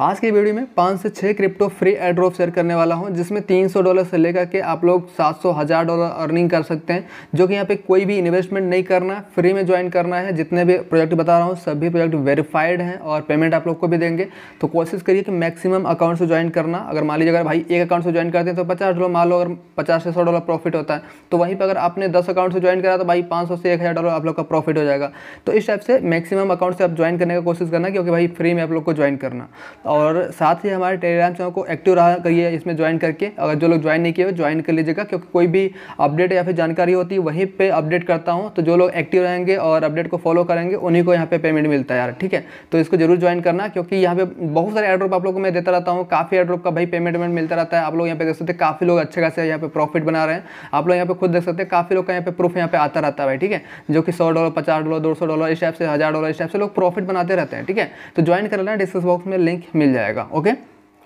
आज की वीडियो में पाँच से छः क्रिप्टो फ्री एड्रॉप शेयर करने वाला हूं जिसमें 300 डॉलर से लेकर के आप लोग 700 हज़ार डॉलर अर्निंग कर सकते हैं जो कि यहाँ पे कोई भी इन्वेस्टमेंट नहीं करना फ्री में ज्वाइन करना है जितने भी प्रोजेक्ट बता रहा हूँ सभी प्रोजेक्ट वेरीफाइड हैं और पेमेंट आप लोग को भी देंगे तो कोशिश करिए कि मैक्सिमम अकाउंट से ज्वाइन करना अगर मान लीजिए अगर भाई एक अकाउंट से ज्वाइन करते हैं तो पचास डॉलर मान लो अगर पचास से सौ डॉलर प्रॉफिट होता है तो वहीं पर अगर आपने दस अकाउंट से ज्वाइन करा तो भाई पाँच से एक डॉलर आप लोग का प्रॉफिट हो जाएगा तो इस टाइप से मैक्सिमम अकाउंट से आप ज्वाइन करने का कोशिश करना क्योंकि भाई फ्री में आप लोग को ज्वाइन करना और साथ ही हमारे टेलीग्राम चैनल को एक्टिव रहा करिए इसमें ज्वाइन करके अगर जो लोग ज्वाइन नहीं किए ज्वाइन कर लीजिएगा क्योंकि कोई भी अपडेट या फिर जानकारी होती है वहीं पर अपडेट करता हूँ तो जो लोग एक्टिव रहेंगे और अपडेट को फॉलो करेंगे उन्हीं को यहाँ पे पेमेंट मिलता है यार ठीक है तो इसको जरूर ज्वाइन करना क्योंकि यहाँ पे बहुत सारे एड्रोप आप लोग को मैं देता रहता हूँ काफ़ी एड्रोप का भाई पेमेंट वेमेंट मिलता रहता है आप लोग यहाँ पे देख सकते हैं काफ़ी लोग अच्छे खासे यहाँ पे प्रॉफिट बना रहे हैं आप लोग यहाँ पे खुद देख सकते हैं काफ़ी लोग का यहाँ पे प्रूफ यहाँ पे आता रहता है भाई ठीक है जो कि सौ डॉलर पचास डॉलर दो डॉलर इस टाइप से हज़ार डॉलर इस टाइप से लोग प्रॉफिट बनाते रहते हैं ठीक है तो ज्वाइन कर लेना डिस्क्रिप्स बॉक्स में लिंक मिल जाएगा ओके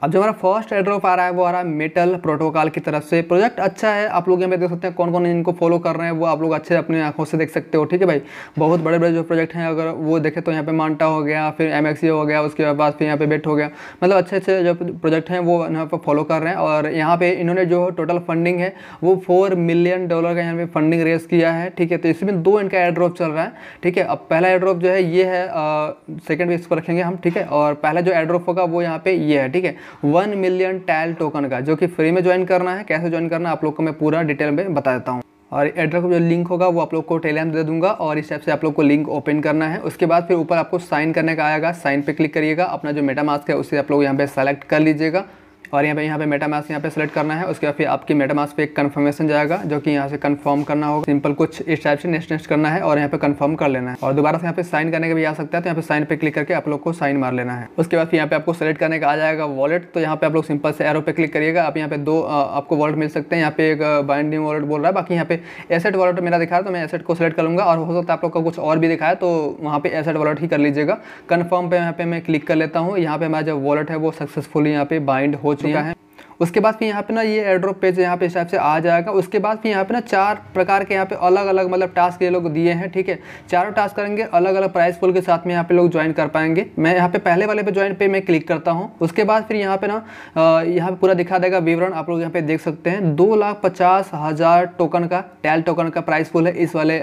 अब जो हमारा फर्स्ट एड्रॉप आ रहा है वो आ रहा है मेटल प्रोटोकॉल की तरफ से प्रोजेक्ट अच्छा है आप लोग यहाँ पे देख सकते हैं कौन कौन इनको फॉलो कर रहे हैं वो आप लोग अच्छे अपनी आंखों से देख सकते हो ठीक है भाई बहुत बड़े बड़े जो प्रोजेक्ट हैं अगर वो देखें तो यहाँ पे मांटा हो गया फिर एम हो गया उसके बाद फिर यहाँ पे बेट हो गया मतलब अच्छे अच्छे जो प्रोजेक्ट हैं वो यहाँ पर फॉलो कर रहे हैं और यहाँ पर इन्होंने जो टोटल फंडिंग है वो फोर मिलियन डॉलर का यहाँ पर फंडिंग रेस किया है ठीक है तो इसमें दो इनका एड्रॉप चल रहा है ठीक है अब पहला एड्रॉप जो है ये है सेकेंड पे इसको रखेंगे हम ठीक है और पहला जो एड्रॉप होगा वो यहाँ पर ये है ठीक है वन मिलियन टैल टोकन का जो कि फ्री में ज्वाइन करना है कैसे ज्वाइन करना है आप लोग को मैं पूरा डिटेल में बता देता हूँ और एड्रेस जो लिंक होगा वो आप लोग को टेलीग्राम दे दूंगा और इस टाइप से आप लोग को लिंक ओपन करना है उसके बाद फिर ऊपर आपको साइन करने का आएगा साइन पे क्लिक करिएगा अपना जो मेटा मास्क है उसे आप लोग यहाँ पे सेलेक्ट कर लीजिएगा और यहाँ पे यहाँ पे मेटा यहाँ पे सेलेक्ट करना है उसके बाद फिर आपकी मेटा मास्क पे एक कन्फर्मेशन जाएगा जो कि यहाँ से कन्फर्म करना होगा सिंपल कुछ इस टाइप से नेक्स्ट नेक्स्ट करना है और यहाँ पे कन्फर्म कर लेना है और दोबारा से यहाँ पे साइन करने का भी आ सकता है तो यहाँ पे साइन पे क्लिक करके आप लोग को साइन मार लेना है उसके बाद फिर यहाँ पे आपको सेलेक्ट करने का आ जाएगा वॉलेट तो यहाँ पे आप लोग सिंपल से एरो पे क्लिक करिएगा आप यहाँ पे दो आपको वॉलेट मिल सकते हैं यहाँ पे एक बाइंडिंग वॉलेट बोल रहा है बाकी यहाँ पे एसेट वॉलेट मेरा दिखा तो मैं एसेट को सेलेक्ट कर लूँगा और हो सकता है आप लोग का कुछ और भी दिखाया तो वहाँ पे एसेट वॉलेट ही कर लीजिएगा कन्फर्म पे यहाँ पे मैं क्लिक कर लेता हूँ यहाँ पे हमारा जो वॉलेट है वो सक्सेसफुली यहाँ पे बाइंड हो चुका है उसके बाद फिर यहाँ पे ना ये एड्रॉप पेज यहाँ पे इस से आ जाएगा उसके बाद फिर यहाँ पे ना चार प्रकार के यहाँ पे अलग अलग मतलब टास्क ये लोग दिए हैं ठीक है चारों टास्क करेंगे अलग अलग प्राइस पुल के साथ में यहाँ पे लोग ज्वाइन कर पाएंगे मैं यहाँ पे पहले वाले पे ज्वाइन पे मैं क्लिक करता हूँ उसके बाद फिर यहाँ पे ना यहाँ पे पूरा दिखा देगा विवरण आप लोग यहाँ पे देख सकते हैं दो लाख पचास हज़ार टोकन का टैल टोकन का प्राइस फुल है इस वाले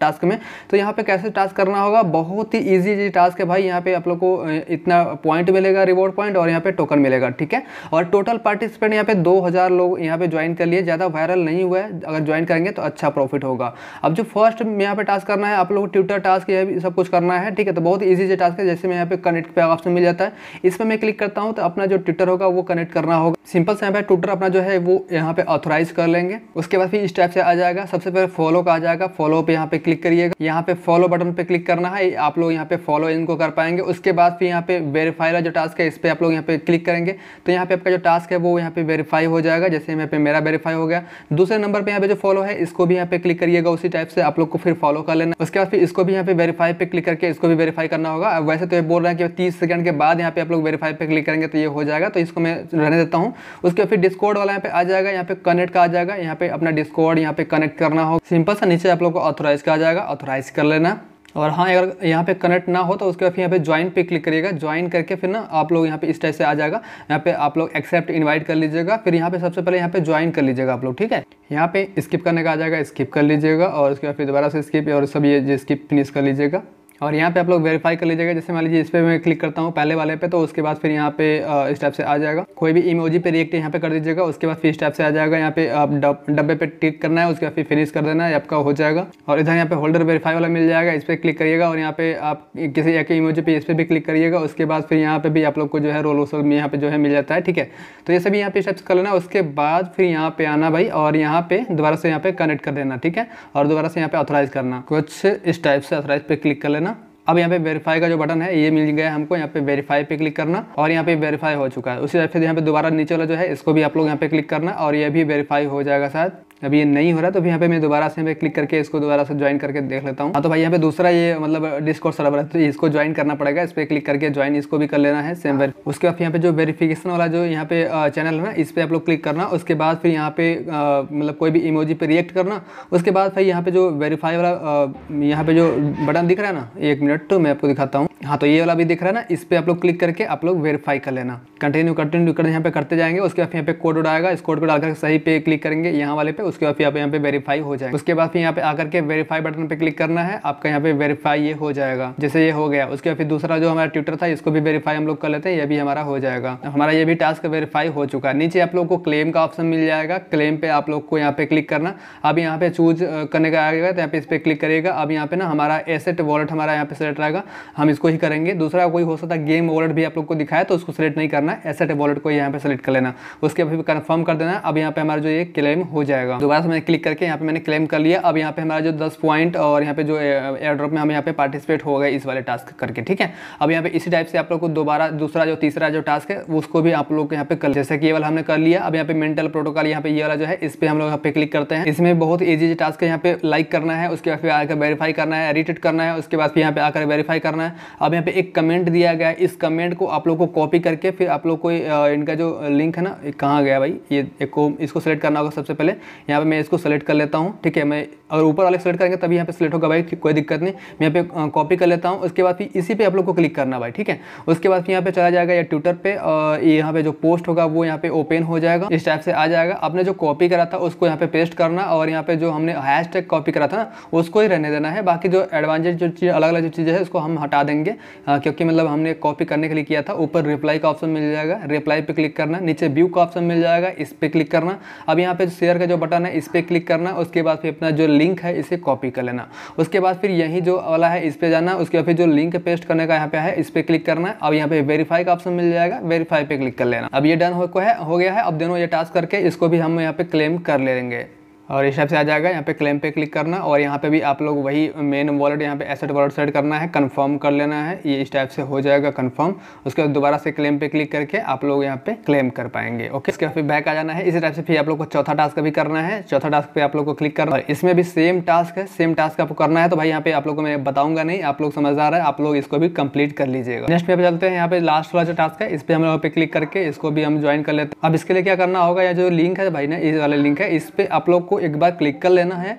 टास्क में तो यहाँ पे कैसे टास्क करना होगा बहुत ही ईजी ईजी टास्क है भाई यहाँ पे आप लोग को इतना पॉइंट मिलेगा रिवॉर्ड पॉइंट और यहाँ पे टोकन मिलेगा ठीक है और टोटल पार्टी पार्टिसिपेंट यहाँ पे दो हज़ार लोग यहाँ पे ज्वाइन कर लिए ज़्यादा वायरल नहीं हुआ है अगर ज्वाइन करेंगे तो अच्छा प्रॉफिट होगा अब जो फर्स्ट में यहाँ पे टास्क करना है आप लोग ट्विटर टास्क ये सब कुछ करना है ठीक है तो बहुत ईजी से टास्क है जैसे मैं यहाँ पे कनेक्ट पे ऑप्शन मिल जाता है इस पर मैं क्लिक करता हूँ तो अपना जो ट्विटर होगा वो कनेक्ट करना होगा सिंपल से यहाँ पे ट्विटर अपना जो है वो यहाँ पे ऑथोराइज कर लेंगे उसके बाद फिर इस टाइप से आ जाएगा सबसे पहले फॉलो का आ जाएगा फॉलो पे यहाँ पे क्लिक करिएगा यहाँ पे फॉलो बटन पे क्लिक करना है आप लोग यहाँ पे फॉलो इनको कर पाएंगे उसके बाद फिर यहाँ पे वेरीफाई जो टास्क है इस पर आप लोग यहाँ पे क्लिक करेंगे तो यहाँ पे आपका जो टास्क है वो यहाँ पे वेरीफाई हो जाएगा जैसे यहाँ पे मेरा वेरीफाई हो गया दूसरे नंबर पे यहाँ पे जो फॉलो है इसको भी यहाँ पे क्लिक करिएगा उसी टाइप से आप लोग को फिर फॉलो कर लेना उसके बाद फिर इसको भी यहाँ पे वेरीफाई पे क्लिक करके इसको भी वेरीफाई करना होगा वैसे तो ये बोल रहे हैं कि तीस सेकंड के बाद यहाँ पे आप लोग वेरीफाई पे क्लिक करेंगे तो ये हो जाएगा तो इसको मैं रहने देता हूँ उसके बाद फिर डिस्कॉर्ड वाला यहाँ पे आ जाएगा यहाँ पे कनेक्ट का आ जाएगा यहाँ पे अपना डिस्कॉर्ड यहाँ पे कनेक्ट करना होगा सिंपल सा नीचे आप लोग को ऑथोराइज का आ जाएगा ऑथोराइज कर लेना और हाँ अगर यहाँ पे कनेक्ट ना हो तो उसके बाद फिर यहाँ पे ज्वाइन पे क्लिक करिएगा ज्वाइन करके फिर ना आप लोग यहाँ पे इस टाइप से आ जाएगा यहाँ पे आप लोग एक्सेप्ट इनवाइट कर लीजिएगा फिर यहाँ पे सबसे पहले यहाँ पे ज्वाइन कर लीजिएगा आप लोग ठीक है यहाँ पे स्किप करने का आ जाएगा स्किप कर लीजिएगा और उसके बाद फिर दोबारा से स्किप और सब ये स्किप फिनिश कर लीजिएगा और यहाँ पे आप लोग वेरीफाई कर लीजिएगा जैसे मान लीजिए इस पर मैं क्लिक करता हूँ पहले वाले पे तो उसके बाद फिर यहाँ पे इस टाइप से आ जाएगा कोई भी इमोजी पे रिएक्ट यहाँ पे कर दीजिएगा उसके बाद फिर इस टाइप से आ जाएगा यहाँ पे आप डब्बे पे टिक करना है उसके बाद फिर फिनिश कर देना है आपका हो जाएगा और इधर यहाँ पे होल्डर वेरीफाई वाला मिल जाएगा इस पर क्लिक करिएगा और यहाँ पे आप किसी एक इमोजी पे इस पर भी क्लिक करिएगा उसके बाद फिर यहाँ पे भी आप लोग को जो है रोल वोसल यहाँ पे जो है मिल जाता है ठीक है तो ये सभी यहाँ पे स्टेप्स कर लेना उसके बाद फिर यहाँ पे आना भाई और यहाँ पे दोबारा से यहाँ पे कनेक्ट कर देना ठीक है और दोबारा से यहाँ पे ऑथोराइज करना कुछ इस टाइप से ऑथराइज पे क्लिक कर लेना अब यहाँ पे वेरीफाई का जो बटन है ये मिल गया हमको यहाँ पे वेरीफाई पे क्लिक करना और यहाँ पे वेरीफाई हो चुका है उसी तरह से यहाँ पे दोबारा नीचे वाला जो है इसको भी आप लोग यहाँ पे क्लिक करना और ये भी वेरीफाई हो जाएगा शायद अभी ये नहीं हो रहा तो फिर यहाँ पे मैं दोबारा से मैं क्लिक करके इसको दोबारा से ज्वाइन करके देख लेता हूँ हाँ तो भाई यहाँ पे दूसरा ये मतलब डिस्कोर्स सर्वर है तो इसको ज्वाइन करना पड़ेगा इस पर क्लिक करके ज्वाइन इसको भी कर लेना है सेम वेर उसके बाद यहाँ पे जो वेरिफिकेशन वाला जो यहाँ पे चैनल है ना इस पर आप लोग क्लिक करना उसके बाद फिर यहाँ पे मतलब कोई भी इमोजी पर रिएक्ट करना उसके बाद फिर यहाँ पे जो वेरीफाई वाला यहाँ पे जो बटन दिख रहा है ना एक मिनट तो मैं आपको दिखाता हूँ हाँ तो ये वाला भी दिख रहा है ना इस पर आप लोग क्लिक करके आप लोग वेरीफाई कर लेना कंटिन्यू कंटिन्यू कर यहाँ पे करते जाएंगे उसके बाद यहाँ पे कोड उड़ाएगा इस कोड को डालकर सही पे क्लिक करेंगे यहाँ वाले पे पे उसके बाद फिर आप यहाँ पे वेरीफाई हो जाएगा उसके बाद फिर यहाँ पे आकर के वेरीफाई बटन पे क्लिक करना है आपका यहाँ पे वेरीफाई ये हो जाएगा जैसे ये हो गया उसके बाद फिर दूसरा जो हमारा ट्विटर था इसको भी वेरीफाई हम लोग कर लेते हैं ये भी हमारा हो जाएगा हमारा ये भी टास्क वेरीफाई हो चुका है नीचे आप लोग को क्लेम का ऑप्शन मिल जाएगा क्लेम पे आप लोग को यहाँ पे क्लिक करना अब यहाँ पे चूज करने का आएगा तो यहाँ पे इस पर क्लिक करिएगा अब यहाँ पे ना हमारा एसेट वॉलेट हमारा यहाँ पे सेलेक्ट रहेगा हम इसको ही करेंगे दूसरा कोई हो सकता है गेम वॉलेट भी आप लोग को दिखाया तो उसको सेलेक्ट नहीं करना एसेट वॉलेट को यहाँ पे सेलेक्ट कर लेना उसके बाद कन्फर्म कर देना अब यहाँ पे हमारा जो ये क्लेम हो जाएगा जाएगा दोबारा से मैंने क्लिक करके यहाँ पे मैंने क्लेम कर लिया अब यहाँ पे हमारा जो दस पॉइंट और यहाँ पे जो एयर ड्रॉप में हम यहाँ पे पार्टिसिपेट हो गए इस वाले टास्क करके ठीक है अब यहाँ पे इसी टाइप से आप लोग को दोबारा दूसरा जो तीसरा जो टास्क है उसको भी आप लोग यहाँ पे कर जैसे कि ये वाला हमने कर लिया अब यहाँ पे मेंटल प्रोटोकॉल यहाँ पे ये वाला जो है इस पर हम लोग यहाँ पे क्लिक करते हैं इसमें बहुत ईजी टास्क है यहाँ पे लाइक करना है उसके बाद फिर आकर वेरीफाई करना है एडिटेड करना है उसके बाद फिर यहाँ पे आकर वेरीफाई करना है अब यहाँ पे एक कमेंट दिया गया इस कमेंट को आप लोग को कॉपी करके फिर आप लोग को इनका जो लिंक है ना कहाँ गया भाई ये एक इसको सेलेक्ट करना होगा सबसे पहले यहाँ पर मैं इसको सेलेक्ट कर लेता हूँ ठीक है मैं अगर ऊपर वाले सेलेक्ट करेंगे तभी यहाँ पे सेलेक्ट होगा भाई कोई दिक्कत नहीं मैं यहाँ पे कॉपी कर लेता हूँ उसके बाद फिर इसी पे आप लोग को क्लिक करना भाई ठीक है उसके बाद फिर यहाँ पे चला जाएगा या ट्विटर पे और यहाँ पे जो पोस्ट होगा वो यहाँ पे ओपन हो जाएगा इस टाइप से आ जाएगा आपने जो कॉपी करा था उसको यहाँ पे पेस्ट करना और यहाँ पे जो हमने हैश टैग कॉपी करा था ना उसको ही रहने देना है बाकी जो एडवांटेज जो चीज़ अलग अलग जो चीज़ें है उसको हम हटा देंगे क्योंकि मतलब हमने कॉपी करने के लिए किया था ऊपर रिप्लाई का ऑप्शन मिल जाएगा रिप्लाई पर क्लिक करना नीचे व्यू का ऑप्शन मिल जाएगा इस पर क्लिक करना अब यहाँ पे शेयर का जो बटन बटन है इस पर क्लिक करना उसके बाद फिर अपना जो लिंक है इसे कॉपी कर लेना उसके बाद फिर यही जो वाला है इस पर जाना उसके बाद फिर जो लिंक पेस्ट करने का यहाँ पे है इस पर क्लिक करना है अब यहाँ पे वेरीफाई का ऑप्शन मिल जाएगा वेरीफाई पे क्लिक कर लेना अब ये डन हो, हो गया है अब दोनों ये टास्क करके इसको भी हम यहाँ पे क्लेम कर लेंगे और इस टाइप से आ जाएगा यहाँ पे क्लेम पे क्लिक करना और यहाँ पे भी आप लोग वही मेन वॉलेट यहाँ पे एसेट वॉलेट सेट करना है कंफर्म कर लेना है ये इस टाइप से हो जाएगा कंफर्म उसके बाद दोबारा से क्लेम पे क्लिक करके आप लोग यहाँ पे क्लेम कर पाएंगे ओके इसके फिर बैक आ जाना है इसी टाइप से फिर आप लोग को चौथा टास्क भी करना है चौथा टास्क पे आप लोग को क्लिक करना है इसमें भी सेम टास्क है सेम टास्क आपको करना है तो भाई यहाँ पे आप लोग को मैं बताऊंगा नहीं आप लोग समझदार है आप लोग इसको भी कम्प्लीट कर लीजिएगा नेक्स्ट पे चलते हैं यहाँ पे लास्ट वाला जो टास्क है इस पर हम लोग पे क्लिक करके इसको भी हम ज्वाइन कर लेते हैं अब इसके लिए क्या करना होगा या जो लिंक है भाई ना इस वाला लिंक है इस पर आप लोग को आपको एक बार क्लिक कर लेना है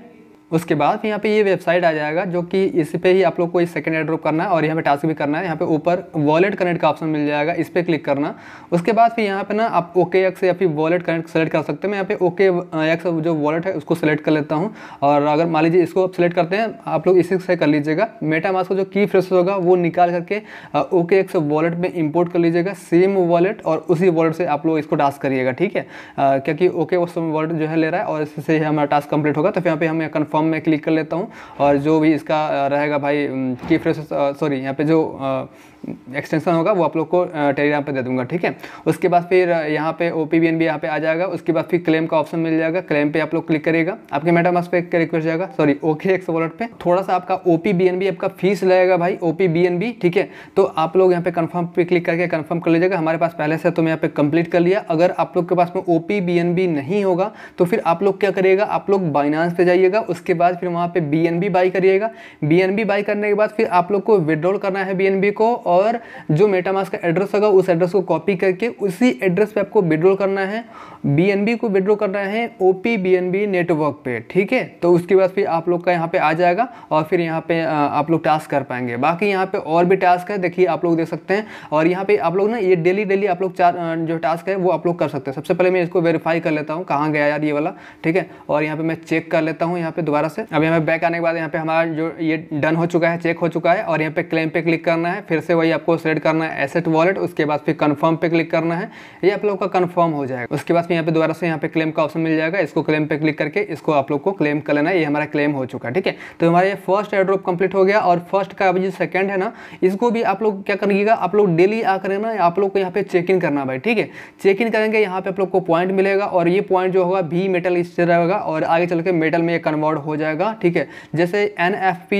उसके बाद फिर यहाँ पे ये वेबसाइट आ जाएगा जो कि इस पे ही आप लोग को सेकंड सेकेंड एड्रॉप करना है और यहाँ पे टास्क भी करना है यहाँ पे ऊपर वॉलेट कनेक्ट का ऑप्शन मिल जाएगा इस पर क्लिक करना उसके बाद फिर यहाँ पे ना आप ओके एक्स या फिर वॉलेट कनेक्ट सेलेक्ट कर सकते हैं मैं यहाँ पे ओके एक्स जो वॉलेट है उसको सेलेक्ट कर लेता हूँ और अगर मान लीजिए इसको आप सेलेक्ट करते हैं आप लोग इसी से कर लीजिएगा मेटा मास्क जो की फ्रेश होगा वो निकाल करके ओके एक्स वॉलेट में इम्पोर्ट कर लीजिएगा सेम वॉलेट और उसी वॉलेट से आप लोग इसको टास्क करिएगा ठीक है क्योंकि ओके वो वॉलेट जो है ले रहा है और इससे हमारा टास्क कंप्लीट होगा तो फिर यहाँ पे हमें कन्फर्म कंफर्म में क्लिक कर लेता हूँ और जो भी इसका रहेगा भाई की फ्रेश सॉरी यहाँ पे जो एक्सटेंशन होगा वो आप लोग को टेलीग्राम पे दे दूंगा ठीक है उसके बाद फिर यहाँ पे O P B N B यहाँ पे आ जाएगा उसके बाद फिर क्लेम का ऑप्शन मिल जाएगा क्लेम पे आप लोग क्लिक करेगा आपके मास्क पे रिक्वेस्ट जाएगा सॉरी ओके एक्स वॉलेट पे थोड़ा सा आपका O P B N B आपका फीस लगेगा भाई O P B N B ठीक है तो आप लोग यहाँ पे कन्फर्म पे क्लिक करके कन्फर्म कर लीजिएगा हमारे पास पहले से तो मैं यहाँ पे कंप्लीट कर लिया अगर आप लोग के पास में O P B N B नहीं होगा तो फिर आप लोग क्या करिएगा आप लोग बाइनांस पे जाइएगा उसके इसके बाद फिर वहाँ पे बी एन बी बाई करिएगा बी एन बी बाई करने के बाद फिर आप लोग को विड्रॉल करना है बी एन बी को और जो मेटामास का एड्रेस होगा उस एड्रेस को कॉपी करके उसी एड्रेस पे आपको विड्रॉल करना है बी एन बी को विड्रॉ करना है O P B N B network पे ठीक है तो उसके बाद फिर आप लोग का यहाँ पे आ जाएगा और फिर यहाँ पे आप लोग टास्क कर पाएंगे बाकी यहाँ पे और भी टास्क है देखिए आप लोग देख सकते हैं और यहाँ पे आप लोग ना ये डेली डेली आप लोग चार जो टास्क है वो आप लोग कर सकते हैं सबसे पहले मैं इसको वेरीफाई कर लेता हूँ कहाँ गया यार ये वाला ठीक है और यहाँ पे मैं चेक कर लेता हूँ यहाँ पे दोबारा से अब यहाँ पे बैक आने के बाद यहाँ पे हमारा जो ये डन हो चुका है चेक हो चुका है और यहाँ पे क्लेम पे क्लिक करना है फिर से वही आपको सेलेक्ट करना है एसेट वॉलेट उसके बाद फिर कन्फर्म पे क्लिक करना है ये आप लोग का कन्फर्म हो जाएगा उसके बाद यहाँ पे दोबारा से यहाँ पे क्लेम का ऑप्शन मिल जाएगा इसको क्लेम पे क्लिक करके इसको आप लोग को क्लेम कर लेना है ये हमारा क्लेम हो चुका है ठीक है तो हमारा ये फर्स्ट एड्रोप कंप्लीट हो गया और फर्स्ट का अभी जो सेकेंड है ना इसको भी आप लोग क्या करिएगा आप लोग डेली आकर ना आप लोग को यहाँ पे चेक इन करना भाई ठीक है चेक इन करेंगे यहाँ पे आप लोग को पॉइंट मिलेगा और ये पॉइंट जो होगा भी मेटल इससे रहेगा और आगे चल के मेटल में ये कन्वर्ट हो जाएगा ठीक है जैसे एन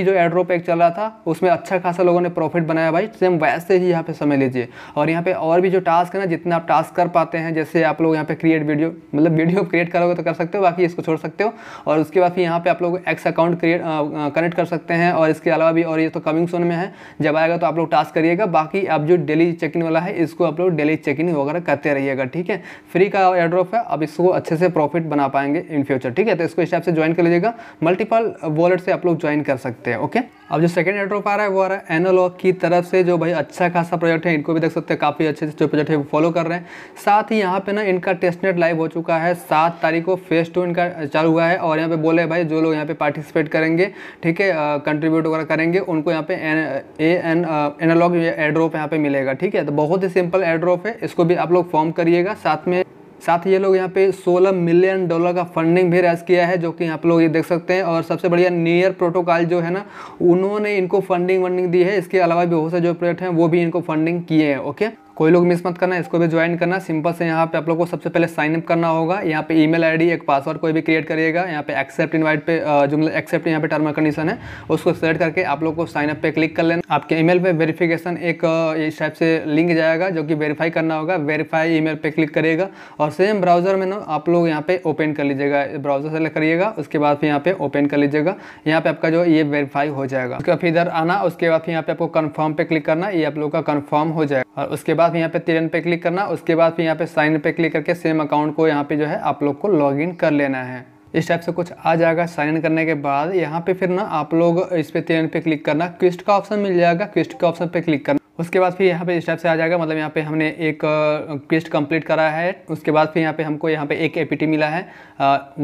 जो एड्रोप एक रहा था उसमें अच्छा खासा लोगों ने प्रॉफिट बनाया भाई सेम वैसे ही यहाँ पे समय लीजिए और यहाँ पे और भी जो टास्क है ना जितना आप टास्क कर पाते हैं जैसे आप लोग यहाँ पे क्रिएट वीडियो मतलब वीडियो क्रिएट करोगे तो कर सकते हो बाकी इसको छोड़ सकते हो और उसके बाद फिर यहाँ पे आप लोग एक्स अकाउंट क्रिएट कनेक्ट कर सकते हैं और इसके अलावा भी और ये तो कमिंग सोन में है जब आएगा तो आप लोग टास्क करिएगा बाकी आप जो डेली चेक इन वाला है इसको आप लोग डेली चेक इन वगैरह करते रहिएगा ठीक है फ्री का एड्रोप है अब इसको अच्छे से प्रॉफिट बना पाएंगे इन फ्यूचर ठीक है तो इसको इस टाइप से ज्वाइन कर लीजिएगा मल्टीपल वॉलेट से आप लोग ज्वाइन कर सकते हैं ओके अब जो सेकंड एड्रॉप आ रहा है वो आ रहा है एनोलॉग की तरफ से जो भाई अच्छा खासा प्रोजेक्ट है इनको भी देख सकते हैं काफ़ी अच्छे से जो प्रोजेक्ट है वो फॉलो कर रहे हैं साथ ही यहाँ पे ना इनका टेस्ट लाइव हो चुका है सात तारीख को फेस टू इनका चालू हुआ है और यहाँ पे बोले भाई जो लोग यहाँ पे पार्टिसिपेट करेंगे ठीक है कंट्रीब्यूट वगैरह करेंगे उनको यहाँ पे ए एन एनोलॉग एड्रोप यहाँ पे मिलेगा ठीक है तो बहुत ही सिंपल एड्रोप है इसको भी आप लोग फॉर्म करिएगा साथ में साथ ही ये लोग यहाँ पे 16 मिलियन डॉलर का फंडिंग भी रेस किया है जो कि आप लोग ये देख सकते हैं और सबसे बढ़िया नियर प्रोटोकॉल जो है ना उन्होंने इनको फंडिंग वंडिंग दी है इसके अलावा भी बहुत से जो प्रोजेक्ट हैं वो भी इनको फंडिंग किए हैं ओके कोई लोग मिस मत करना इसको भी ज्वाइन करना सिंपल से यहाँ पे आप लोग को सबसे पहले साइन अप करना होगा यहाँ पे ईमेल आईडी एक पासवर्ड कोई भी क्रिएट करिएगा यहाँ पे एक्सेप्ट इनवाइट पे जो मतलब एक्सेप्ट यहाँ पे टर्म एंड कंडीशन है उसको सेलेक्ट करके आप लोग को साइन अप पे क्लिक कर लेना आपके ईमेल पे वेरीफिकेशन एक इस टाइप से लिंक जाएगा जो कि वेरीफाई करना होगा वेरीफाई ई पे क्लिक करिएगा और सेम ब्राउजर में ना आप लोग यहाँ पे ओपन कर लीजिएगा ब्राउजर सेलेक्ट करिएगा उसके बाद फिर यहाँ पे ओपन कर लीजिएगा यहाँ पे आपका जो ये वेरीफाई हो जाएगा फिर इधर आना उसके बाद फिर यहाँ पे आपको कन्फर्म पे क्लिक करना ये आप लोग का कन्फर्म हो जाएगा और उसके बाद बाद यहाँ पे तिरन पे क्लिक करना उसके बाद फिर यहाँ पे साइन पे क्लिक करके सेम अकाउंट को यहाँ पे जो है आप लोग को इन कर लेना है इस टाइप से कुछ आ जाएगा साइन इन करने के बाद यहाँ पे फिर ना आप लोग इस पे तिरन पे क्लिक करना क्विस्ट का ऑप्शन मिल जाएगा क्विस्ट के ऑप्शन पे क्लिक करना उसके बाद फिर यहाँ पे स्टेप से आ जाएगा मतलब यहाँ पे हमने एक क्विस्ट कंप्लीट करा है उसके बाद फिर यहाँ पे हमको यहाँ पे एक एपीटी मिला है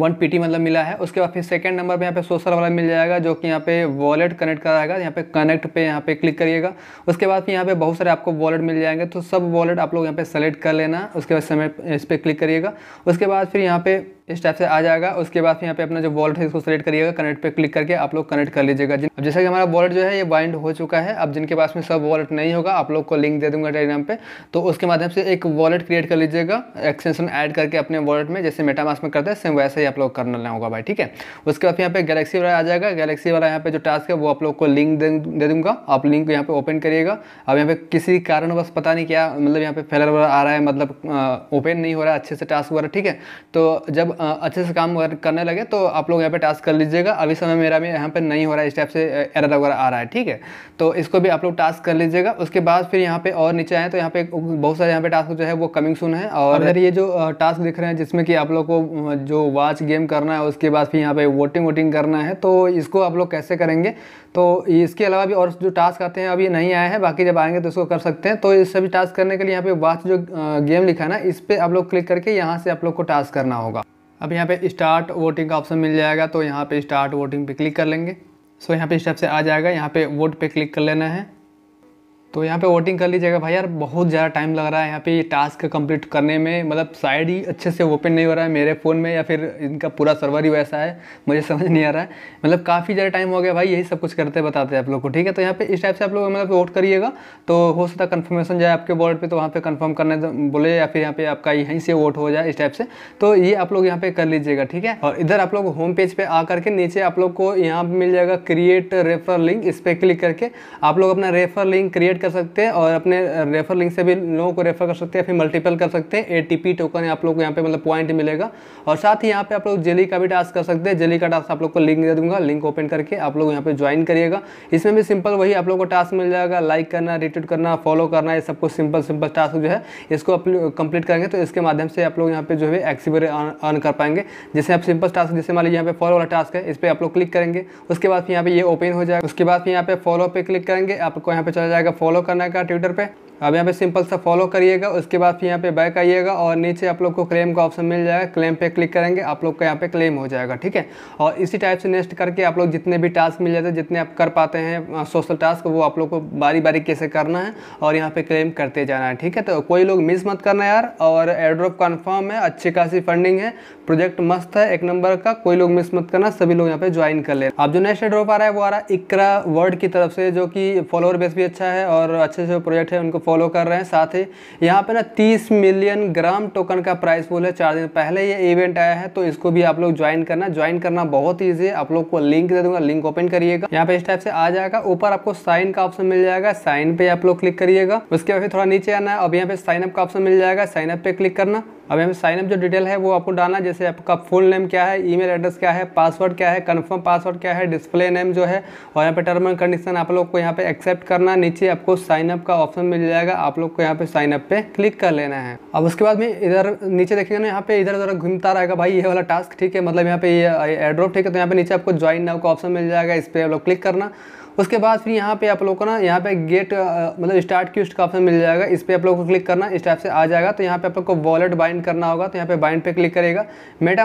वन पीटी मतलब मिला है उसके बाद फिर सेकंड नंबर पे यहाँ पे सोशल वाला मिल जाएगा जो कि यहाँ पे वॉलेट कनेक्ट कराएगा यहाँ पे कनेक्ट पे यहाँ पे क्लिक करिएगा उसके बाद फिर यहाँ पे बहुत सारे आपको वॉलेट मिल जाएंगे तो सब वॉलेट आप लोग यहाँ पे सेलेक्ट कर लेना उसके बाद समय इस पर क्लिक करिएगा उसके बाद फिर यहाँ पे इस टाइप से आ जाएगा उसके बाद फिर यहाँ पे अपना जो वॉलेट है इसको सेलेक्ट करिएगा कनेक्ट पे क्लिक करके आप लोग कनेक्ट कर लीजिएगा अब जैसे कि हमारा वॉलेट जो है ये बाइंड हो चुका है अब जिनके पास में सब वॉलेट नहीं होगा आप लोग को लिंक दे दूंगा टेलीग्राम पे तो उसके माध्यम से एक वॉलेट क्रिएट कर लीजिएगा एक्सटेंशन ऐड करके अपने वॉलेट में जैसे मेटामास में करते हैं सेम वैसे ही आप लोग करना होगा भाई ठीक है उसके बाद यहाँ पे गैलेक्सी वाला आ जाएगा गैलेक्सी वाला यहाँ पे जो टास्क है वो आप लोग को लिंक दे दूंगा आप लिंक यहाँ पे ओपन करिएगा अब यहाँ पे किसी बस पता नहीं क्या मतलब यहाँ पे फेलर वगैरह आ रहा है मतलब ओपन नहीं हो रहा है अच्छे से टास्क वगैरह ठीक है तो जब अच्छे से काम करने लगे तो आप लोग यहाँ पे टास्क कर लीजिएगा अभी समय मेरा भी यहाँ पे नहीं हो रहा है इस टाइप से एरर वगैरह आ रहा है ठीक है तो इसको भी आप लोग टास्क कर लीजिएगा उसके बाद फिर यहाँ पे और नीचे आए तो यहाँ पे बहुत सारे यहाँ पे टास्क जो है वो कमिंग सुन है और अगर ये जो टास्क दिख रहे हैं जिसमें कि आप लोग को जो वॉच गेम करना है उसके बाद फिर यहाँ पे वोटिंग वोटिंग करना है तो इसको आप लोग कैसे करेंगे तो इसके अलावा भी और जो टास्क आते हैं अभी नहीं आए हैं बाकी जब आएंगे तो उसको कर सकते हैं तो ये सभी टास्क करने के लिए यहाँ पे वाच जो गेम लिखा है ना इस पर आप लोग क्लिक करके यहाँ से आप लोग को टास्क करना होगा अब यहाँ पे स्टार्ट वोटिंग का ऑप्शन मिल जाएगा तो यहाँ पे स्टार्ट वोटिंग पे क्लिक कर लेंगे सो यहाँ पे स्टेप से आ जाएगा यहाँ पे वोट पे क्लिक कर लेना है तो यहाँ पे वोटिंग कर लीजिएगा भाई यार बहुत ज़्यादा टाइम लग रहा है यहाँ पे टास्क कंप्लीट करने में मतलब साइड ही अच्छे से ओपन नहीं हो रहा है मेरे फ़ोन में या फिर इनका पूरा सर्वर ही वैसा है मुझे समझ नहीं आ रहा है मतलब काफ़ी ज़्यादा टाइम हो गया भाई यही सब कुछ करते बताते हैं आप लोग को ठीक है तो यहाँ पर इस टाइप से आप लोग मतलब वोट करिएगा तो हो सकता है कन्फर्मेशन जाए आपके वॉर्ड पर तो वहाँ पर कन्फर्म करने बोले या फिर यहाँ पर आपका यहीं से वोट हो जाए इस टाइप से तो ये आप लोग यहाँ पर कर लीजिएगा ठीक है और इधर आप लोग होम पेज पर आ करके नीचे आप लोग को यहाँ मिल जाएगा क्रिएट रेफर लिंक इस पर क्लिक करके आप लोग अपना रेफर लिंक क्रिएट कर सकते हैं और अपने रेफर लिंक से भी लोगों को रेफर कर सकते हैं फिर मल्टीपल कर सकते हैं ए टी पी टोकन आप लोग को यहाँ पे मतलब पॉइंट मिलेगा और साथ ही यहाँ पे आप लोग जेली का भी टास्क कर सकते हैं जेली का टास्क आप लोग को लिंक दे दूंगा लिंक ओपन करके आप लोग यहाँ पे ज्वाइन करिएगा इसमें भी सिंपल वही आप लोग को टास्क मिल जाएगा लाइक करना रिट्वीट करना फॉलो करना ये सब कुछ सिंपल सिंपल टास्क जो है इसको कंप्लीट करेंगे तो इसके माध्यम से आप लोग यहाँ पे जो है एक्सीबर अर्न कर पाएंगे जैसे आप सिंपल टास्क जैसे मान लीजिए यहाँ पे फॉलो वाला टास्क है इस पर आप लोग क्लिक करेंगे उसके बाद फिर यहाँ पे ये ओपन हो जाएगा उसके बाद फिर यहाँ पे फॉलो पे क्लिक करेंगे आपको यहाँ पे चला जाएगा फॉलो फॉलो करना है क्या ट्विटर पे अब यहाँ पे सिंपल सा फॉलो करिएगा उसके बाद फिर यहाँ पे बैक आइएगा और नीचे आप लोग को क्लेम का ऑप्शन मिल जाएगा क्लेम पे क्लिक करेंगे आप लोग का यहाँ पे क्लेम हो जाएगा ठीक है और इसी टाइप से नेक्स्ट करके आप लोग जितने भी टास्क मिल जाते हैं जितने आप कर पाते हैं सोशल टास्क वो आप लोग को बारी बारी कैसे करना है और यहाँ पर क्लेम करते जाना है ठीक है तो कोई लोग मिस मत करना यार और एड्रोप कन्फर्म है अच्छी खासी फंडिंग है प्रोजेक्ट मस्त है एक नंबर का कोई लोग मिस मत करना सभी लोग यहाँ पे ज्वाइन कर ले अब जो नेक्स्ट एड्रॉप आ रहा है वो आ रहा है इकरा वर्ड की तरफ से जो कि फॉलोअर बेस भी अच्छा है और अच्छे से प्रोजेक्ट है उनको फॉलो कर रहे हैं साथ ही यहाँ पे ना 30 मिलियन ग्राम टोकन का प्राइस पूल है चार दिन पहले ये इवेंट आया है तो इसको भी आप लोग ज्वाइन करना ज्वाइन करना बहुत ईजी है आप लोग को लिंक दे दूंगा लिंक ओपन करिएगा यहाँ पे इस टाइप से आ जाएगा ऊपर आपको साइन का ऑप्शन मिल जाएगा साइन पे आप लोग क्लिक करिएगा उसके बाद थोड़ा नीचे आना है अब यहाँ पे साइन अप का ऑप्शन मिल जाएगा साइन अप पे क्लिक करना अब यहाँ पे साइनअप जो डिटेल है वो आपको डालना जैसे आपका फुल नेम क्या है ईमेल एड्रेस क्या है पासवर्ड क्या है कंफर्म पासवर्ड क्या है डिस्प्ले नेम जो है और यहाँ पे टर्म एंड कंडीशन आप लोग को यहाँ पे एक्सेप्ट करना नीचे आपको साइनअप का ऑप्शन मिल जाएगा जाएगा आप लोग को यहाँ पे साइन अप पे क्लिक कर लेना है अब उसके बाद में इधर नीचे देखेंगे ना यहाँ पे इधर उधर घूमता रहेगा भाई ये वाला टास्क ठीक है मतलब यहाँ पे ये एड्रॉप ठीक है तो यहाँ पे नीचे आपको ज्वाइन नाउ का ऑप्शन मिल जाएगा इस पर आप लोग क्लिक करना उसके बाद फिर यहाँ पे आप लोग को ना यहाँ पे गेट मतलब स्टार्ट क्यूस्ट का ऑप्शन मिल जाएगा इस पर आप लोग को क्लिक करना इस टाइप से आ जाएगा तो यहाँ पे आप लोग को वॉलेट बाइंड करना होगा तो यहाँ पे बाइंड पे क्लिक करेगा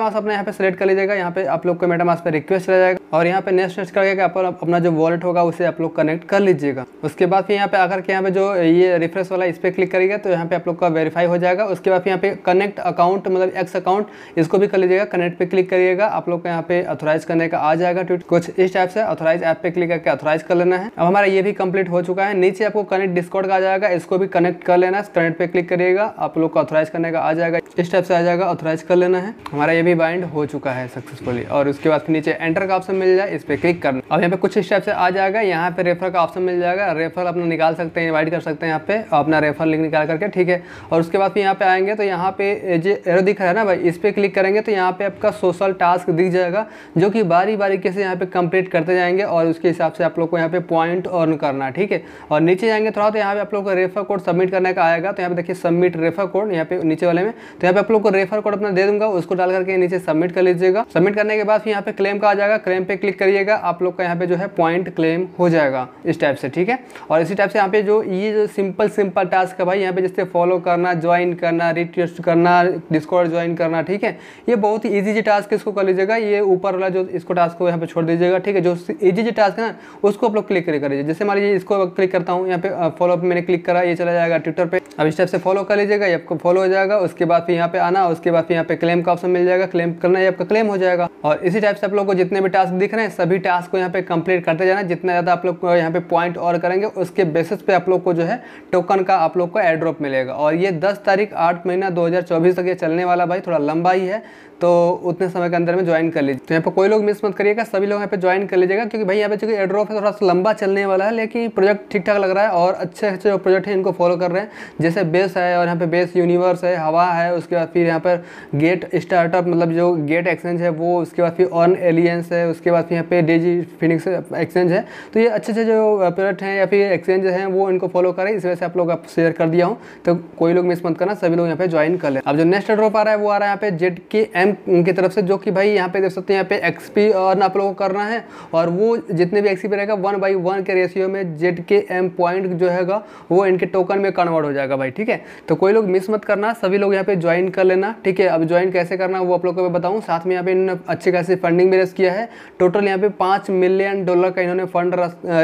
मास अपना यहाँ पे सेलेक्ट कर लीजिएगा यहाँ पे आप लोग को मास पे रिक्वेस्ट रह जाएगा और यहाँ पे नेक्स्ट नेक्स्ट करके आप अपना जो वॉलेट होगा उसे आप लोग कनेक्ट कर लीजिएगा उसके बाद फिर यहाँ पे आकर के यहाँ पे जो ये रिफ्रेश वाला इस पर क्लिक करेगा तो यहाँ पे आप लोग का वेरीफाई हो जाएगा उसके बाद यहाँ पे कनेक्ट अकाउंट मतलब एक्स अकाउंट इसको भी कर लीजिएगा कनेक्ट पे क्लिक करिएगा आप लोग को यहाँ पे अथोराइज करने का आ जाएगा ट्विट कुछ इस टाइप से अथोराइज ऐप पे क्लिक करके अथोराइज इंस्टॉलाइज कर लेना है अब हमारा ये भी कंप्लीट हो चुका है नीचे आपको कनेक्ट डिस्कॉर्ड का आ जाएगा इसको भी कनेक्ट कर लेना है कनेक्ट पे क्लिक करिएगा आप लोग को ऑथोराइज करने का आ जाएगा इस टाइप से आ जाएगा ऑथोराइज कर लेना है हमारा ये भी बाइंड हो चुका है सक्सेसफुली और उसके बाद नीचे एंटर का ऑप्शन मिल जाए इस पर क्लिक करना अब यहाँ पे कुछ स्टेप से आ जाएगा यहाँ पे रेफर का ऑप्शन मिल जाएगा रेफर अपना निकाल सकते हैं इन्वाइट कर सकते हैं यहाँ पे अपना रेफर लिंक निकाल करके ठीक है और उसके बाद यहाँ पे आएंगे तो यहाँ पे जो एरो दिख रहा है ना भाई इस पर क्लिक करेंगे तो यहाँ पे आपका सोशल टास्क दिख जाएगा जो कि बारी बारी कैसे यहाँ पे कंप्लीट करते जाएंगे और उसके हिसाब से आप लोग लोग को यहाँ पे पॉइंट अर्न करना ठीक है और नीचे जाएंगे थोड़ा तो यहाँ पे आप लोग को रेफर कोड सबमिट करने का आएगा तो यहाँ पे देखिए सबमिट रेफर कोड यहाँ पे नीचे वाले में तो यहाँ पे आप लोग को रेफर कोड अपना दे दूंगा उसको डाल करके नीचे सबमिट कर लीजिएगा सबमिट करने के बाद फिर यहाँ पे क्लेम का आ जाएगा क्लेम पे क्लिक करिएगा आप लोग का यहाँ पे जो है पॉइंट क्लेम हो जाएगा इस टाइप से ठीक है और इसी टाइप से यहाँ पे जो ये जो सिंपल सिंपल टास्क है भाई यहाँ पे जैसे फॉलो करना ज्वाइन करना रिक्वेस्ट करना डिस्कॉर्ड ज्वाइन करना ठीक है ये बहुत ही ईजी जी टास्क इसको कर लीजिएगा ये ऊपर वाला जो इसको टास्क को यहाँ पे छोड़ दीजिएगा ठीक है जो ईजी जी टास्क है ना उस उसको आप लोग क्लिक कर लीजिए जैसे मान लीजिए इसको क्लिक करता हूँ यहाँ पे फॉलो पे मैंने क्लिक करा ये चला जाएगा ट्विटर पे अब इस टाइप से फॉलो कर लीजिएगा ये आपको फॉलो हो जाएगा उसके बाद फिर यहाँ पे आना उसके बाद फिर यहाँ पे क्लेम का ऑप्शन मिल जाएगा क्लेम करना ये आपका क्लेम हो जाएगा और इसी टाइप से आप लोग को जितने भी टास्क दिख रहे हैं सभी टास्क को यहाँ पे कंप्लीट करते जाना जितना ज़्यादा आप लोग यहाँ पे पॉइंट और करेंगे उसके बेसिस पे आप लोग को जो है टोकन का आप लोग को एड्रॉप मिलेगा और ये दस तारीख आठ महीना दो तक ये चलने वाला भाई थोड़ा लंबा ही है तो उतने समय के अंदर में ज्वाइन कर लीजिए तो यहाँ पर कोई लोग मिस मत करिएगा सभी लोग यहाँ पे ज्वाइन कर लीजिएगा क्योंकि भाई यहाँ पे चूँकि एड्रॉप है तो थोड़ा सा लंबा चलने वाला है लेकिन प्रोजेक्ट ठीक ठाक लग रहा है और अच्छे अच्छे जो प्रोजेक्ट हैं इनको फॉलो कर रहे हैं जैसे बेस है और यहाँ पे बेस यूनिवर्स है हवा है उसके बाद फिर यहाँ पर गेट स्टार्टअप मतलब जो गेट एक्सचेंज है वो उसके बाद फिर ऑन एलियंस है उसके बाद फिर यहाँ पे डेजी फिनिक्स एक्सचेंज है तो ये अच्छे अच्छे जो प्रोजेक्ट हैं या फिर एक्सचेंज हैं वो इनको फॉलो करें इस वजह से आप लोग आप शेयर कर दिया हूँ तो कोई लोग मिस मत करना सभी लोग यहाँ पे ज्वाइन कर ले अब जो नेक्स्ट ड्रॉप आ रहा है वो आ रहा है यहाँ पे जेड के एम की तरफ से जो कि भाई यहाँ पे देख सकते हैं यहाँ पे एक्सपी और आप लोगों को करना है और वो जितने भी एक्सपी रहेगा जाएगा वन बाई वन के रेशियो में जेड के एम पॉइंट जो हैगा वो इनके टोकन में कन्वर्ट हो जाएगा भाई ठीक है तो कोई लोग मिस मत करना सभी लोग यहाँ पे ज्वाइन कर लेना ठीक है अब ज्वाइन कैसे करना वो आप लोग को मैं बताऊँ साथ में यहाँ पे इन्होंने अच्छे खासे फंडिंग भी रेस किया है टोटल यहाँ पे पाँच मिलियन डॉलर का इन्होंने फंड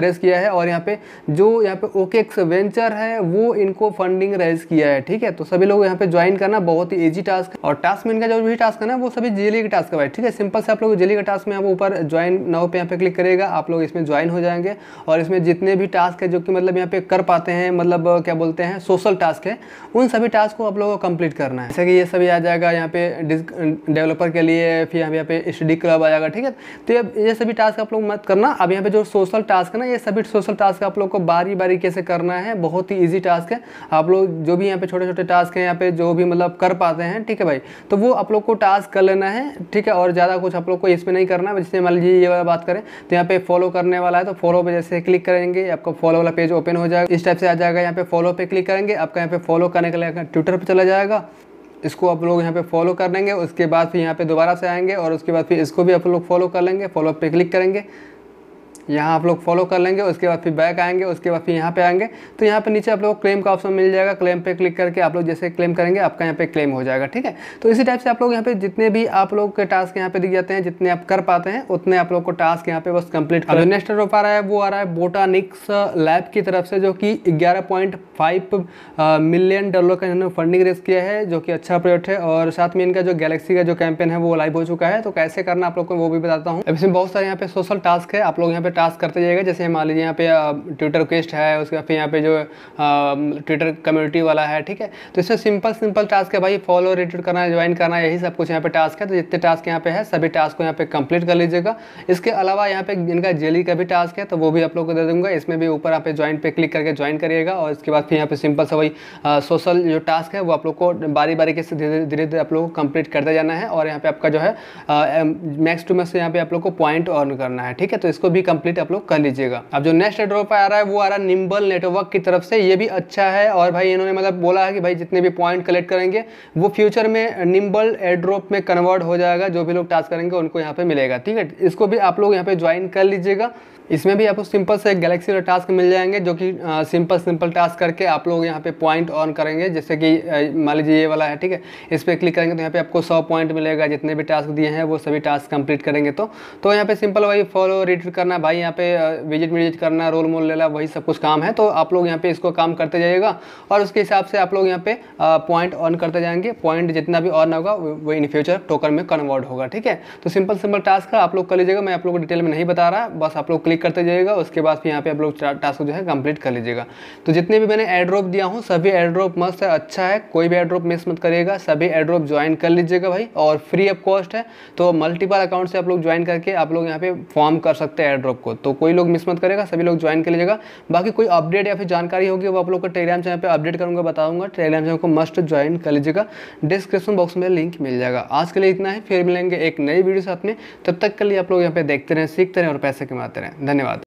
रेस किया है और यहाँ पे जो यहाँ पे ओके वेंचर है वो इनको फंडिंग रेस किया है ठीक है तो सभी लोग यहाँ पे ज्वाइन करना बहुत ही ईजी टास्क और टास्क में इनका जो भी टास्क है ना वो सभी जेली का टास्क है भाई ठीक है सिंपल से आप लोग जेली का टास्क में आप ऊपर ज्वाइन नाव पे यहाँ पे क्लिक करेगा आप लोग इसमें ज्वाइन हो जाएंगे और इसमें जितने भी टास्क है जो कि मतलब यहाँ पे कर पाते हैं मतलब क्या बोलते हैं सोशल टास्क है उन सभी टास्क को आप लोगों को कंप्लीट करना है जैसे कि ये सभी आ जाएगा यहाँ पे डेवलपर के लिए फिर यहाँ पे स्टडी क्लब आ जाएगा ठीक है तो ये ये सभी टास्क आप लोग मत करना अब यहाँ पे जो सोशल टास्क है ना ये सभी सोशल टास्क आप लोग को बारी बारी कैसे करना है बहुत ही ईजी टास्क है आप लोग जो भी यहाँ पे छोटे छोटे टास्क हैं यहाँ पे जो भी मतलब कर पाते हैं ठीक है भाई तो वो आप लोग को टास्क कर लेना है ठीक है और ज़्यादा कुछ आप लोग को इसमें नहीं करना है जैसे मान लीजिए ये बात करें तो यहाँ पे फॉलो करने वाला है तो तो फॉलो पे जैसे क्लिक करेंगे आपका फॉलो वाला पेज ओपन हो जाएगा इस टाइप से आ जाएगा यहाँ पे फॉलो पे क्लिक करेंगे आपका यहाँ पे फॉलो करने के लिए ट्विटर पे चला जाएगा इसको आप लोग यहाँ पे फॉलो कर लेंगे उसके बाद फिर यहाँ पे दोबारा से आएंगे और उसके बाद फिर इसको भी आप लोग फॉलो कर लेंगे फॉलो पे क्लिक करेंगे यहाँ आप लोग फॉलो कर लेंगे उसके बाद फिर बैक आएंगे उसके बाद फिर यहाँ पे आएंगे तो यहाँ पे नीचे आप लोग क्लेम का ऑप्शन मिल जाएगा क्लेम पे क्लिक करके आप लोग जैसे क्लेम करेंगे आपका यहाँ पे क्लेम हो जाएगा ठीक है तो इसी टाइप से आप लोग यहाँ पे जितने भी आप लोग के टास्क यहाँ पे दिख जाते हैं जितने आप कर पाते हैं उतने आप लोग को टास्क यहाँ पे बस कंप्लीट कर नेक्स्ट रोप आ रहा है वो आ रहा है बोटानिक्स लैब की तरफ से जो कि ग्यारह मिलियन डॉलर का इन्होंने फंडिंग रेस किया है जो कि अच्छा प्रोजेक्ट है और साथ में इनका जो गैलेक्सी का जो कैंपेन है वो लाइव हो चुका है तो कैसे करना आप लोग को वो भी बताता हूँ इसमें बहुत सारे यहाँ पे सोशल टास्क है आप लोग यहाँ पे टास्क करते जाएगा जैसे मान लीजिए यहाँ पे ट्विटर रिक्वेस्ट है उसके बाद फिर यहाँ पे जो ट्विटर कम्युनिटी वाला है ठीक है तो इसमें सिंपल सिंपल टास्क है भाई फॉलो रिट्यूट करना ज्वाइन करना यही सब कुछ यहाँ पे टास्क है तो जितने टास्क यहाँ पे है सभी टास्क को यहाँ पे कंप्लीट कर लीजिएगा इसके अलावा यहाँ पे इनका जेली का भी टास्क है तो वो भी आप लोग को दे दूंगा इसमें भी ऊपर आप ज्वाइन पे क्लिक करके ज्वाइन करिएगा और इसके बाद फिर यहाँ पे सिंपल सा वही सोशल जो टास्क है वो आप लोग को बारी बारी से धीरे धीरे आप लोग को कंप्लीट करते जाना है और यहाँ पे आपका जो है मैक्स टू मैक्स यहाँ पे आप लोग को पॉइंट अर्न करना है ठीक है तो इसको भी कम कंप्लीट आप लोग कर लीजिएगा अब जो नेक्स्ट ड्रॉप आ रहा है वो आ रहा है निम्बल नेटवर्क की तरफ से ये भी अच्छा है और भाई इन्होंने मतलब बोला है कि भाई जितने भी पॉइंट कलेक्ट करेंगे वो फ्यूचर में निम्बल एड्रॉप में कन्वर्ट हो जाएगा जो भी लोग टास्क करेंगे उनको यहाँ पे मिलेगा ठीक है इसको भी आप लोग यहाँ पे ज्वाइन कर लीजिएगा इसमें भी आपको सिंपल से गैलेक्सी और टास्क मिल जाएंगे जो कि सिंपल सिंपल टास्क करके आप लोग यहाँ पे पॉइंट ऑन करेंगे जैसे कि मान लीजिए ये वाला है ठीक है इस पर क्लिक करेंगे तो यहाँ पे आपको 100 पॉइंट मिलेगा जितने भी टास्क दिए हैं वो सभी टास्क कंप्लीट करेंगे तो तो यहाँ पे सिंपल वही फॉलो रिट करना भाई यहाँ पे विजिट विजिट करना रोल मोल लेना वही सब कुछ काम है तो आप लोग यहाँ पे इसको काम करते जाइएगा और उसके हिसाब से आप लोग यहाँ पे पॉइंट ऑन करते जाएंगे पॉइंट जितना भी ऑन होगा वो इन फ्यूचर टोकन में कन्वर्ट होगा ठीक है तो सिंपल सिंपल टास्क है आप लोग कर लीजिएगा मैं आप लोग को डिटेल में नहीं बता रहा बस आप लोग क्लिक करते जाइएगा उसके बाद फिर यहाँ पे आप लोग टास्क जो है कंप्लीट कर लीजिएगा तो जितने भी मैंने एड्रॉप दिया हूँ सभी एड्रॉप मस्त है अच्छा है कोई भी एड्रॉप मिस मत करिएगा सभी एड्रॉप ज्वाइन कर लीजिएगा भाई और फ्री ऑफ कॉस्ट है तो मल्टीपल अकाउंट से आप लोग ज्वाइन करके आप लोग यहाँ पे फॉर्म कर सकते हैं एड्रॉप को तो कोई लोग मिस मत करेगा सभी लोग ज्वाइन कर लीजिएगा बाकी कोई अपडेट या फिर जानकारी होगी वो आप लोग को टेलीग्राम चैनल पर अपडेट करूंगा बताऊंगा टेलीग्राम चैनल को मस्ट ज्वाइन कर लीजिएगा डिस्क्रिप्शन बॉक्स में लिंक मिल जाएगा आज के लिए इतना है फिर मिलेंगे एक नई वीडियो साथ में तब तक के लिए आप लोग यहाँ पे देखते रहें सीखते रहें और पैसे कमाते रहें धन्यवाद